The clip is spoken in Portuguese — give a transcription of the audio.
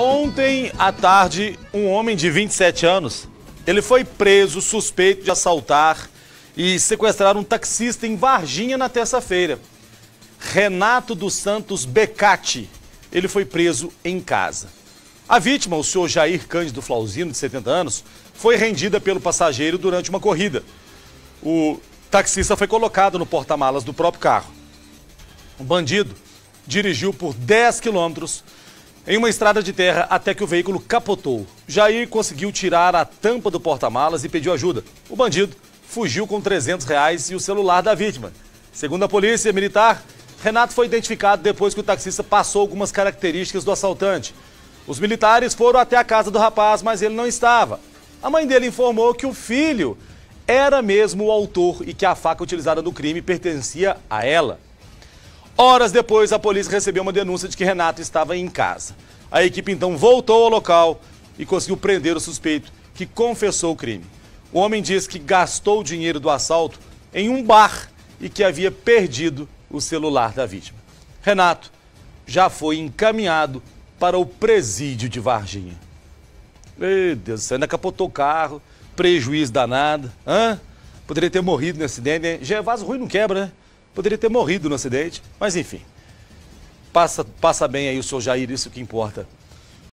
Ontem à tarde, um homem de 27 anos, ele foi preso suspeito de assaltar e sequestrar um taxista em Varginha na terça-feira. Renato dos Santos Becati, ele foi preso em casa. A vítima, o senhor Jair Cândido Flauzino, de 70 anos, foi rendida pelo passageiro durante uma corrida. O taxista foi colocado no porta-malas do próprio carro. O bandido dirigiu por 10 quilômetros em uma estrada de terra até que o veículo capotou. Jair conseguiu tirar a tampa do porta-malas e pediu ajuda. O bandido fugiu com 300 reais e o celular da vítima. Segundo a polícia militar, Renato foi identificado depois que o taxista passou algumas características do assaltante. Os militares foram até a casa do rapaz, mas ele não estava. A mãe dele informou que o filho era mesmo o autor e que a faca utilizada no crime pertencia a ela. Horas depois, a polícia recebeu uma denúncia de que Renato estava em casa. A equipe então voltou ao local e conseguiu prender o suspeito, que confessou o crime. O homem disse que gastou o dinheiro do assalto em um bar e que havia perdido o celular da vítima. Renato já foi encaminhado para o presídio de Varginha. Meu Deus do céu, ainda capotou o carro, prejuízo danado. Hã? Poderia ter morrido no acidente, né? É vaso ruim não quebra, né? Poderia ter morrido no acidente, mas enfim. Passa, passa bem aí o seu Jair, isso que importa.